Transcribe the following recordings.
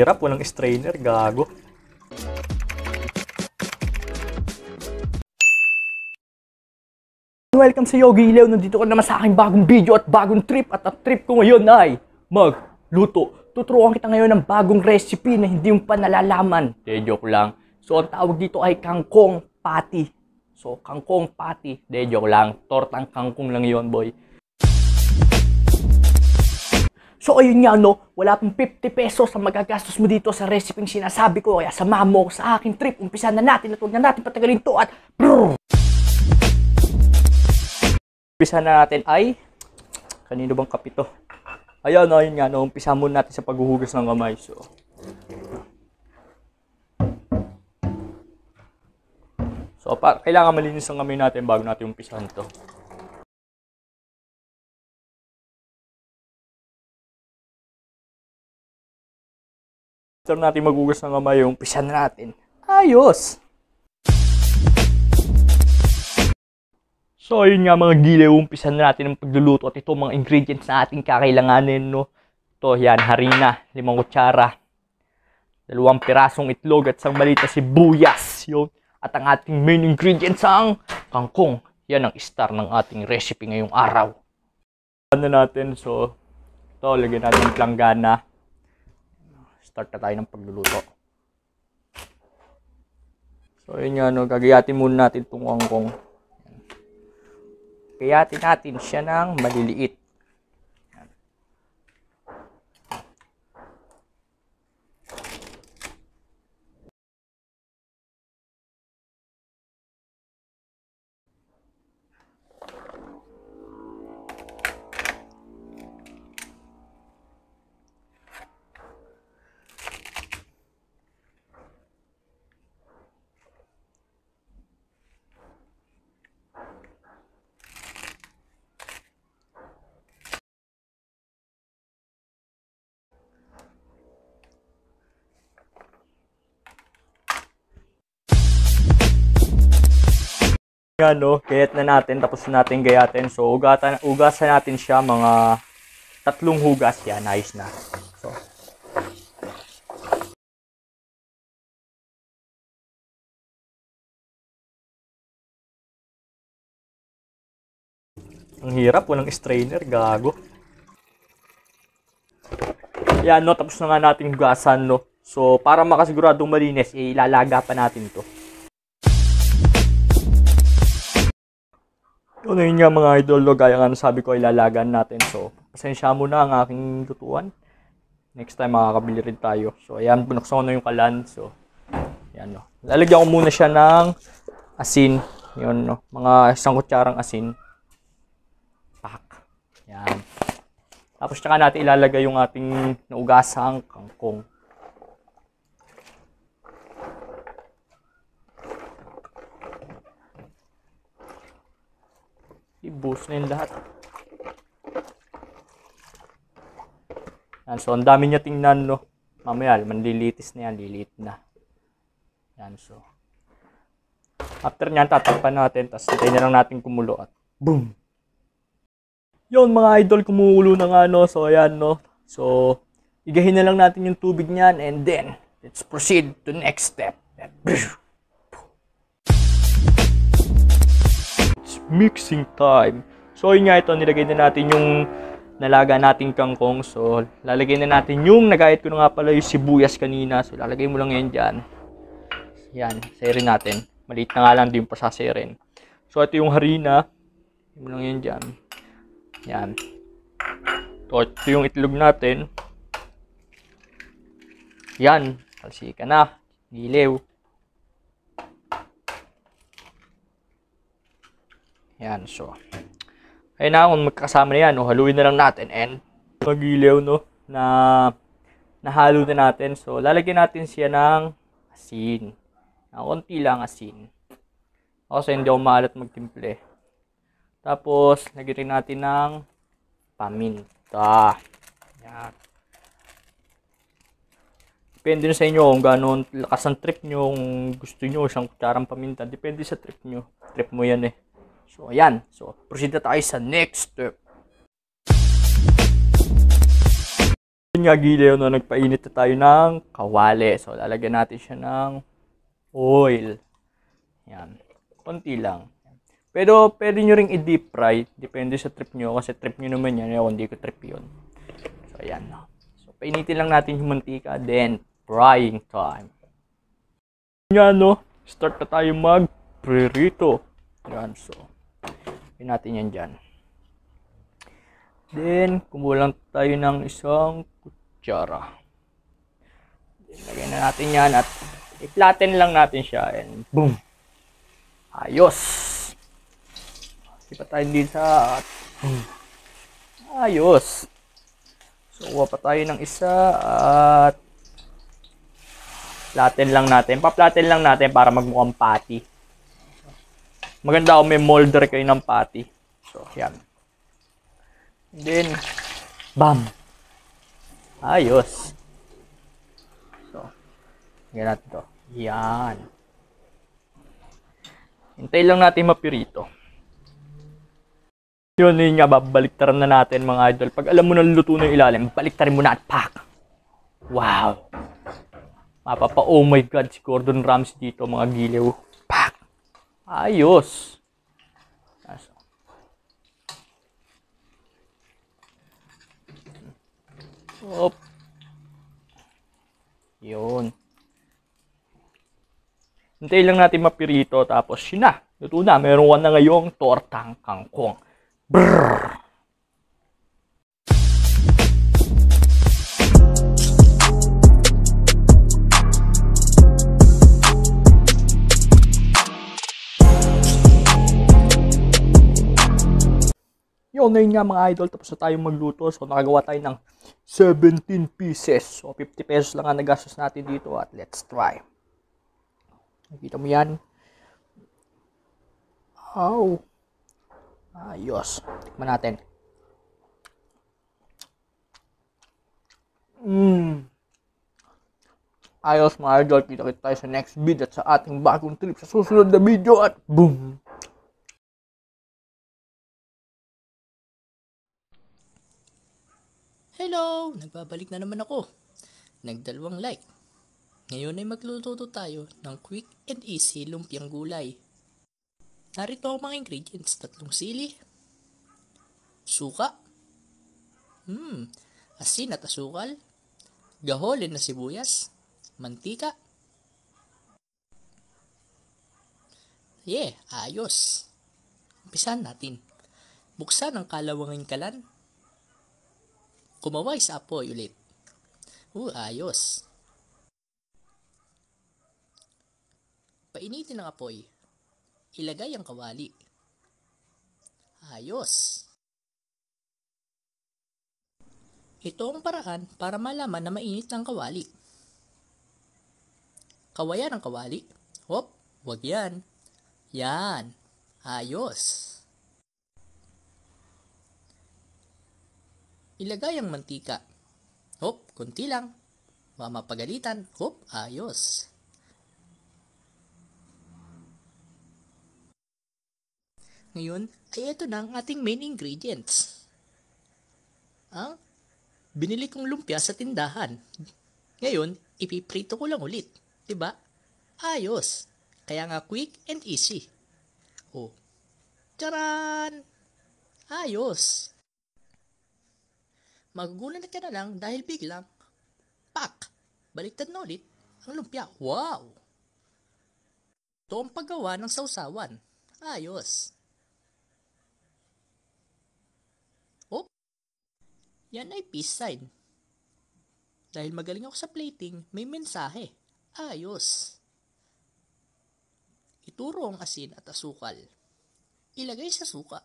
hirap, walang strainer, gago. Welcome sa Yogi Ilaw. Nandito ko naman sa aking bagong video at bagong trip. At ang trip ko ngayon ay magluto. Tuturuan kita ngayon ng bagong recipe na hindi yung pa nalalaman. De, eh, joke lang. So, ang tawag dito ay kangkong patty. So, kangkong patty. De, eh, joke lang. Tortang kangkong lang yon boy. So ayun nga no, wala pang 50 pesos ang magagastos mo dito sa recipe sinasabi ko. Kaya sama mo sa aking trip. Umpisa na natin at huwag na natin patagalin to at brrr! Umpisa na natin ay, kanino bang kapito? Ayun, no, ayun nga no, umpisa muna natin sa paghuhugas ng kamay. So, So, pa, kailangan malinis ang kamay natin bago natin umpisahan to. after natin magugas ng kamay, yung pisa natin. Ayos! So, ayun nga mga gilew, umpisan na natin ang pagluluto at ito mga ingredients na ating kakailanganin, no? Ito, yan, harina, limang kutsara, dalawang pirasong itlog at isang malita sibuyas, yun. At ang ating main ingredients ang kangkong. Yan ang star ng ating recipe ngayong araw. Ano natin, so, ito, lagyan natin ng planggana start na tayo ng pagluluto. So, yun nga, no, gagayatin muna natin itong angkong. Kayatin natin siya ng maliliit. ano, gayat na natin, tapos natin gayatin. So, ugatan, ugasan natin siya mga tatlong hugas. Yan, ayos na. So, Ang hirap, walang strainer, gago. Yan, no, tapos na nga natin hugasan, no. So, para makasiguradong malinis, eh, ilalaga pa natin to. Ano yun nga mga idol, no, gaya nga sabi ko, ilalagan natin. So, pasensya mo na ang aking tutuan. Next time, makakabili rin tayo. So, ayan, binuksan ko na yung kalan. So, ayan, no. Lalagyan ko muna siya ng asin. Yun, no. Mga isang kutsarang asin. Pak. Ayan. Tapos, tsaka natin ilalagay yung ating naugasang kangkong. I-boost na yung lahat. Yan, so ang dami niya tingnan, no? Mamaya, manlilitis na yan, lilit na. Yan, so. After nyan, tatakpan natin, tapos hintayin na lang natin kumulo at boom! Yun mga idol, kumulo na nga, no? So, ayan, no? So, igahin na lang natin yung tubig niyan and then, let's proceed to next step. mixing time. So yun nga ito, nilagay na natin yung nalaga nating kangkong. So lalagay na natin yung nagayat ko na nga pala yung sibuyas kanina. So lalagay mo lang yan dyan. Yan, serin natin. Maliit na nga lang din pa sa serin. So ito yung harina. Yan mo lang yan dyan. Yan. So, ito yung itlog natin. Yan, kalsika na. Giliw. Yan, so. Ayun na, kung magkasama na yan, no, haluin na lang natin and magiliw, no, na nahalo na natin. So, lalagyan natin siya ng asin. Na konti lang asin. Kasi oh, hindi ako maalat magtimple. Tapos, lagyan natin ng paminta. Yan. Depende sa inyo kung gano'n lakas ang trip nyo, kung gusto nyo isang kutsarang paminta. Depende sa trip nyo. Trip mo yan eh. So, ayan. So, proceed na tayo sa next step. Yun nga, Gileo, no, nagpainit na tayo ng kawali. So, lalagyan natin siya ng oil. Ayan. Konti lang. Pero, pwede nyo ring i-deep fry. Depende sa trip nyo. Kasi trip nyo naman yan. Ewan, hindi ko trip yun. So, ayan. No. So, painitin lang natin yung mantika. Then, frying time. Yan, no? Start na tayo mag-prerito. Yan, so. Pin natin yan dyan. Then, kumulang tayo ng isang kutsara. Then, lagay na natin yan at i-flatten lang natin siya and boom! Ayos! Sipa tayo sa... at Ayos! So, kuha pa tayo ng isa at flatten lang natin. Pa-flatten lang natin para magmukhang patty. Maganda kung may molder kayo ng patty. So, yan. Then, bam! Ayos. So, ganyan natin to. Yan. Hintay lang natin mapirito. Yun, yun nga ba, baliktaran na natin mga idol. Pag alam mo na luto na yung ilalim, baliktarin mo na at pack. Wow! Mapapa, oh my God, si Gordon Ramsay dito, mga giliw. Ayos. Op. Yun. Hintayin lang natin mapirito tapos yun na. Luto na. Meron ka na ngayong tortang kangkong. Brrr! Yun, na nga mga idol, tapos na tayong magluto. So, nakagawa tayo ng 17 pieces. So, 50 pesos lang ang nagastos natin dito at let's try. Nakikita mo yan. Ow. Ayos. Tikman natin. Mmm. Ayos mga idol, kita kita tayo sa next video at sa ating bagong trip sa susunod na video at boom! Hello! Nagbabalik na naman ako. Nagdalawang like. Ngayon ay magluluto tayo ng quick and easy lumpiang gulay. Narito ang mga ingredients. Tatlong sili, suka, hmm, asin at asukal, gaholin na sibuyas, mantika, yeah, ayos. Umpisan natin. Buksan ang kalawangin kalan Kumaway sa apoy ulit. Uh, ayos. Painitin ang apoy. Ilagay ang kawali. Ayos. Ito ang paraan para malaman na mainit ang kawali. Kawayan ang kawali. Hop, wag yan. Yan. Ayos. Ilagay ang mantika. Hop, kunti lang. Mamapagalitan. Hop, ayos. Ngayon, ay ito na ang ating main ingredients. Ang binili kong lumpia sa tindahan. Ngayon, ipiprito ko lang ulit. ba? Diba? Ayos. Kaya nga quick and easy. Oh. Charan! Ayos. Magugulat ka na lang dahil biglang, pak, baliktad na ulit ang lumpia. Wow! Ito ang paggawa ng sausawan. Ayos. Oh, yan ay peace sign. Dahil magaling ako sa plating, may mensahe. Ayos. Ituro ang asin at asukal. Ilagay sa suka.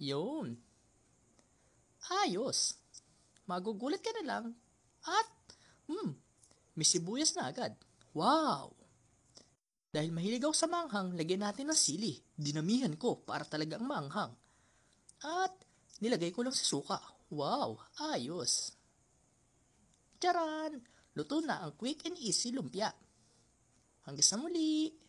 Yun ayos. Magugulat ka na lang at, hmm, may sibuyas na agad. Wow! Dahil mahilig ako sa manghang, lagyan natin ng sili. Dinamihan ko para talaga ang manghang. At nilagay ko lang si suka. Wow, ayos. Charan! Luto na ang quick and easy lumpia. Hanggang sa muli!